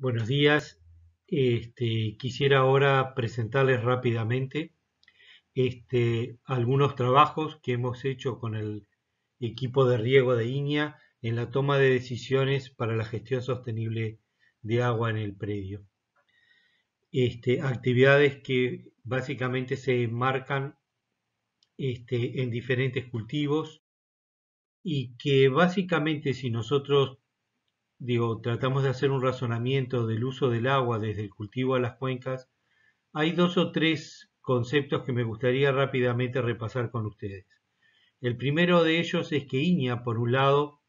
Buenos días. Este, quisiera ahora presentarles rápidamente este, algunos trabajos que hemos hecho con el equipo de riego de INEA en la toma de decisiones para la gestión sostenible de agua en el predio. Este, actividades que básicamente se enmarcan este, en diferentes cultivos y que básicamente si nosotros digo, tratamos de hacer un razonamiento del uso del agua desde el cultivo a las cuencas, hay dos o tres conceptos que me gustaría rápidamente repasar con ustedes. El primero de ellos es que Iña, por un lado,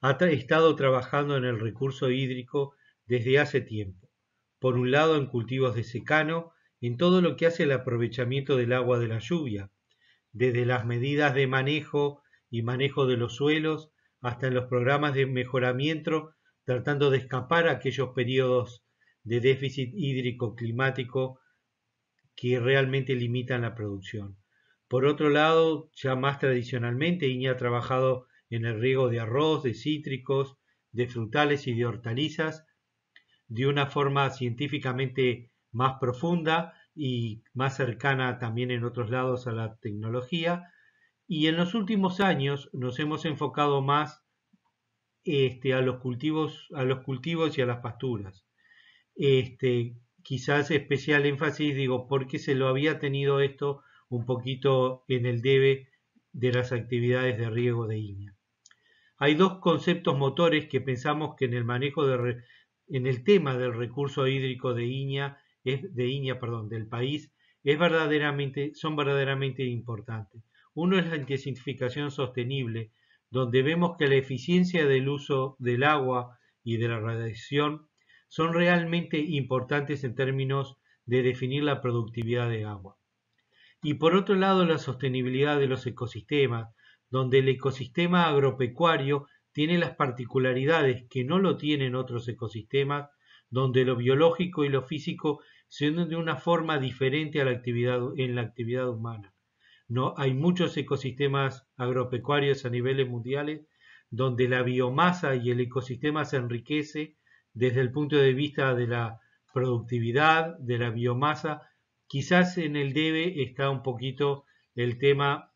ha estado trabajando en el recurso hídrico desde hace tiempo. Por un lado, en cultivos de secano, en todo lo que hace el aprovechamiento del agua de la lluvia, desde las medidas de manejo y manejo de los suelos hasta en los programas de mejoramiento, tratando de escapar a aquellos periodos de déficit hídrico climático que realmente limitan la producción. Por otro lado, ya más tradicionalmente, Iña ha trabajado en el riego de arroz, de cítricos, de frutales y de hortalizas de una forma científicamente más profunda y más cercana también en otros lados a la tecnología, y en los últimos años nos hemos enfocado más este, a, los cultivos, a los cultivos y a las pasturas. Este, quizás especial énfasis, digo, porque se lo había tenido esto un poquito en el debe de las actividades de riego de Iña. Hay dos conceptos motores que pensamos que en el manejo de en el tema del recurso hídrico de Iña, de Iña, perdón, del país, es verdaderamente, son verdaderamente importantes. Uno es la intensificación sostenible, donde vemos que la eficiencia del uso del agua y de la radiación son realmente importantes en términos de definir la productividad de agua. Y por otro lado, la sostenibilidad de los ecosistemas, donde el ecosistema agropecuario tiene las particularidades que no lo tienen otros ecosistemas, donde lo biológico y lo físico se unen de una forma diferente a la actividad, en la actividad humana. No, hay muchos ecosistemas agropecuarios a niveles mundiales donde la biomasa y el ecosistema se enriquece desde el punto de vista de la productividad, de la biomasa. Quizás en el debe está un poquito el tema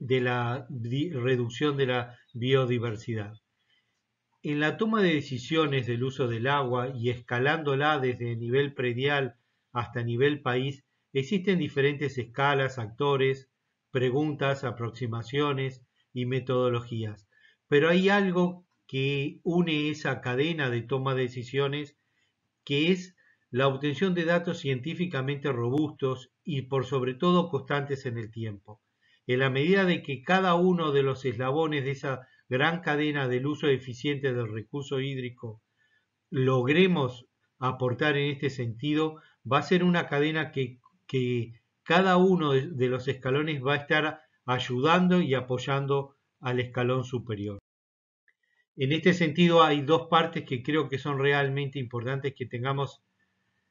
de la reducción de la biodiversidad. En la toma de decisiones del uso del agua y escalándola desde nivel predial hasta nivel país, Existen diferentes escalas, actores, preguntas, aproximaciones y metodologías, pero hay algo que une esa cadena de toma de decisiones que es la obtención de datos científicamente robustos y por sobre todo constantes en el tiempo. En la medida de que cada uno de los eslabones de esa gran cadena del uso eficiente del recurso hídrico logremos aportar en este sentido, va a ser una cadena que que cada uno de los escalones va a estar ayudando y apoyando al escalón superior. En este sentido hay dos partes que creo que son realmente importantes que tengamos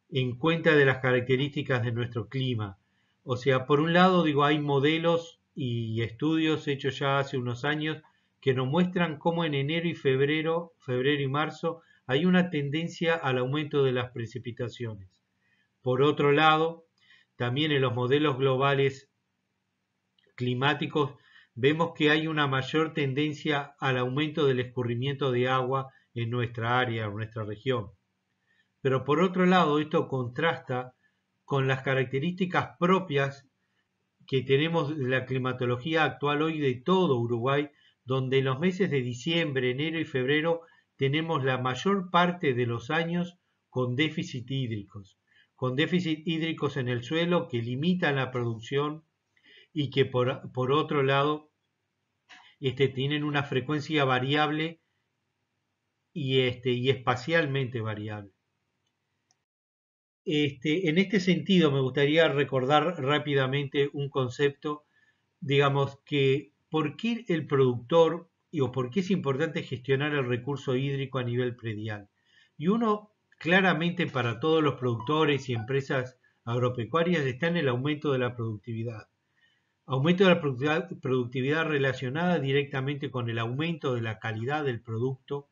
en cuenta de las características de nuestro clima. O sea, por un lado, digo, hay modelos y estudios hechos ya hace unos años que nos muestran cómo en enero y febrero, febrero y marzo, hay una tendencia al aumento de las precipitaciones. Por otro lado, también en los modelos globales climáticos vemos que hay una mayor tendencia al aumento del escurrimiento de agua en nuestra área, en nuestra región. Pero por otro lado, esto contrasta con las características propias que tenemos de la climatología actual hoy de todo Uruguay, donde en los meses de diciembre, enero y febrero tenemos la mayor parte de los años con déficit hídricos con déficit hídricos en el suelo que limitan la producción y que por, otro lado este, tienen una frecuencia variable y, este, y espacialmente variable. Este, en este sentido me gustaría recordar rápidamente un concepto, digamos que por qué el productor o por qué es importante gestionar el recurso hídrico a nivel predial. Y uno Claramente para todos los productores y empresas agropecuarias está en el aumento de la productividad. Aumento de la productividad relacionada directamente con el aumento de la calidad del producto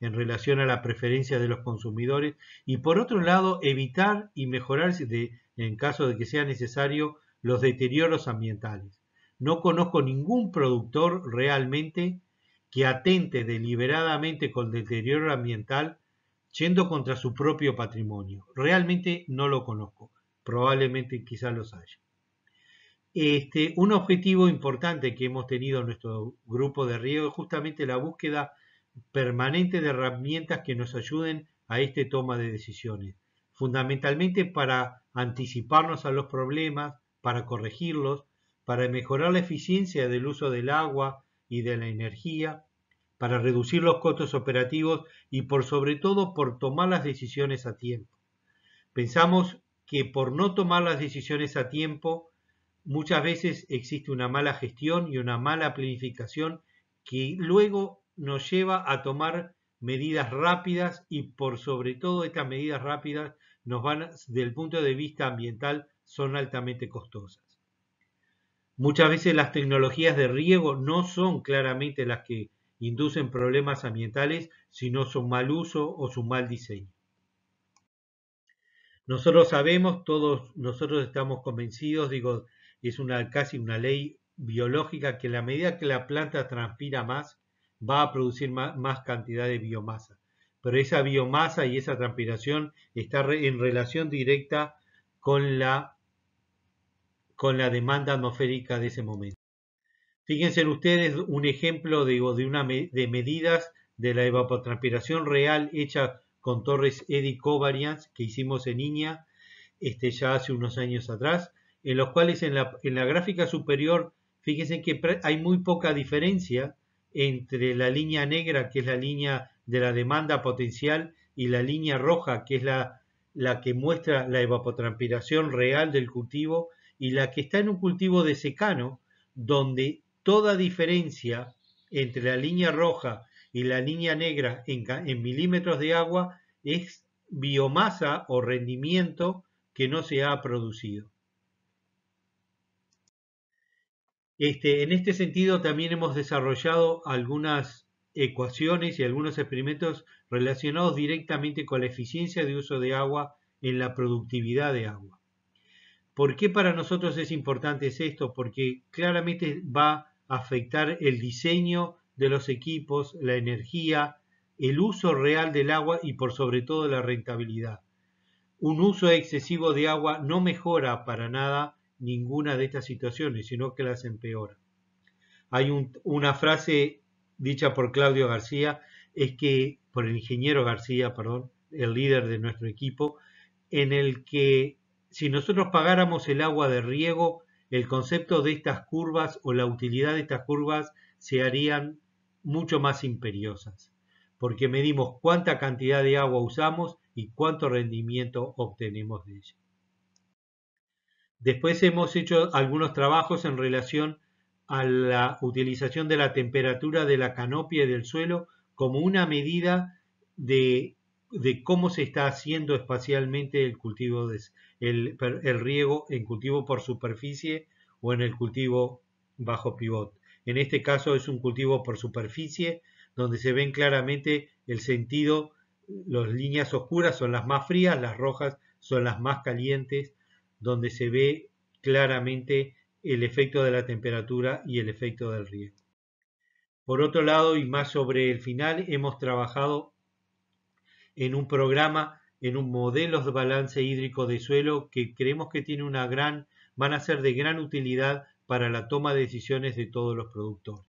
en relación a la preferencia de los consumidores y por otro lado evitar y mejorar en caso de que sea necesario los deterioros ambientales. No conozco ningún productor realmente que atente deliberadamente con deterioro ambiental yendo contra su propio patrimonio. Realmente no lo conozco, probablemente quizás los haya. Este, un objetivo importante que hemos tenido en nuestro grupo de riego es justamente la búsqueda permanente de herramientas que nos ayuden a este toma de decisiones, fundamentalmente para anticiparnos a los problemas, para corregirlos, para mejorar la eficiencia del uso del agua y de la energía, para reducir los costos operativos y por sobre todo por tomar las decisiones a tiempo. Pensamos que por no tomar las decisiones a tiempo muchas veces existe una mala gestión y una mala planificación que luego nos lleva a tomar medidas rápidas y por sobre todo estas medidas rápidas nos van desde el punto de vista ambiental son altamente costosas. Muchas veces las tecnologías de riego no son claramente las que inducen problemas ambientales, sino su mal uso o su mal diseño. Nosotros sabemos, todos nosotros estamos convencidos, digo, es una, casi una ley biológica que la medida que la planta transpira más, va a producir más, cantidad de biomasa. Pero esa biomasa y esa transpiración está en relación directa con la, con la demanda atmosférica de ese momento. Fíjense ustedes un ejemplo de, de una de medidas de la evapotranspiración real hecha con torres eddy covariance que hicimos en Iña este, ya hace unos años atrás, en los cuales en la, en la gráfica superior, fíjense que hay muy poca diferencia entre la línea negra, que es la línea de la demanda potencial, y la línea roja, que es la, la que muestra la evapotranspiración real del cultivo, y la que está en un cultivo de secano, donde toda diferencia entre la línea roja y la línea negra en, milímetros de agua es biomasa o rendimiento que no se ha producido. Este, en este sentido también hemos desarrollado algunas ecuaciones y algunos experimentos relacionados directamente con la eficiencia de uso de agua en la productividad de agua. ¿Por qué para nosotros es importante esto? Porque claramente va afectar el diseño de los equipos, la energía, el uso real del agua y por sobre todo la rentabilidad. Un uso excesivo de agua no mejora para nada ninguna de estas situaciones, sino que las empeora. Hay una frase dicha por Claudio García, es que, por el ingeniero García, perdón, el líder de nuestro equipo, en el que si nosotros pagáramos el agua de riego, el concepto de estas curvas o la utilidad de estas curvas se harían mucho más imperiosas, porque medimos cuánta cantidad de agua usamos y cuánto rendimiento obtenemos de ella. Después hemos hecho algunos trabajos en relación a la utilización de la temperatura de la canopia y del suelo como una medida de de cómo se está haciendo espacialmente el cultivo, el, riego en cultivo por superficie o en el cultivo bajo pivot. En este caso es un cultivo por superficie donde se ven claramente el sentido, las líneas oscuras son las más frías, las rojas son las más calientes, donde se ve claramente el efecto de la temperatura y el efecto del riego. Por otro lado, y más sobre el final, hemos trabajado en un programa, en un modelo de balance hídrico de suelo que creemos que tiene una gran, van a ser de gran utilidad para la toma de decisiones de todos los productores.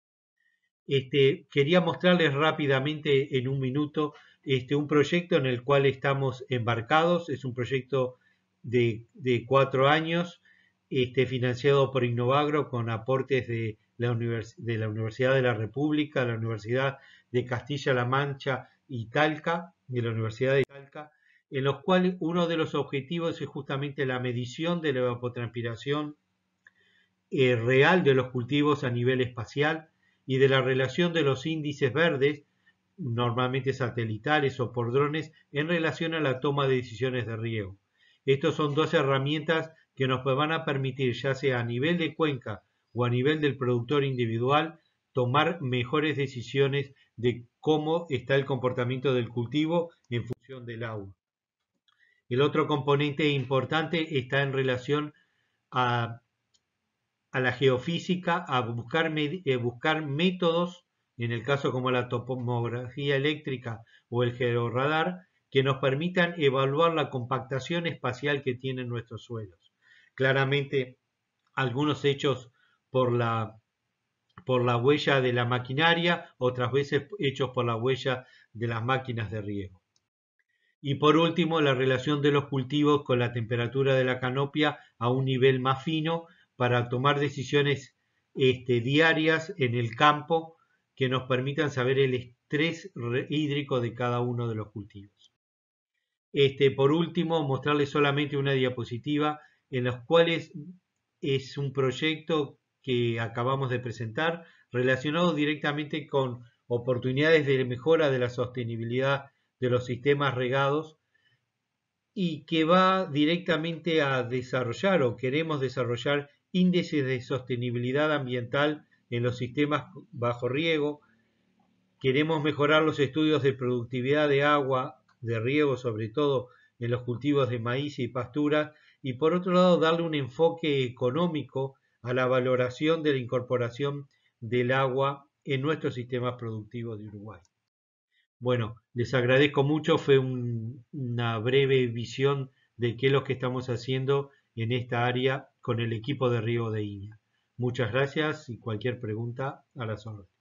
Este, quería mostrarles rápidamente en un minuto este, un proyecto en el cual estamos embarcados. Es un proyecto de, cuatro años, este, financiado por Innovagro con aportes de la, de la Universidad de la República, la Universidad de Castilla-La Mancha y Talca de la Universidad de Calca, en los cuales uno de los objetivos es justamente la medición de la evapotranspiración eh, real de los cultivos a nivel espacial y de la relación de los índices verdes, normalmente satelitales o por drones, en relación a la toma de decisiones de riego. Estas son dos herramientas que nos van a permitir, ya sea a nivel de cuenca o a nivel del productor individual, tomar mejores decisiones de cómo está el comportamiento del cultivo en función del agua. El otro componente importante está en relación a, la geofísica, a buscar, eh, buscar métodos, en el caso como la topografía eléctrica o el georradar, que nos permitan evaluar la compactación espacial que tienen nuestros suelos. Claramente, algunos hechos por la por la huella de la maquinaria, otras veces hechos por la huella de las máquinas de riego. Y por último, la relación de los cultivos con la temperatura de la canopia a un nivel más fino para tomar decisiones este, diarias en el campo que nos permitan saber el estrés hídrico de cada uno de los cultivos. Este, por último, mostrarles solamente una diapositiva en la cuales es un proyecto que acabamos de presentar, relacionados directamente con oportunidades de mejora de la sostenibilidad de los sistemas regados y que va directamente a desarrollar o queremos desarrollar índices de sostenibilidad ambiental en los sistemas bajo riego. Queremos mejorar los estudios de productividad de agua, de riego sobre todo en los cultivos de maíz y pastura, y por otro lado darle un enfoque económico a la valoración de la incorporación del agua en nuestros sistemas productivos de Uruguay. Bueno, les agradezco mucho, fue una breve visión de qué es lo que estamos haciendo en esta área con el equipo de Río de Iña. Muchas gracias y cualquier pregunta a la sorpresa.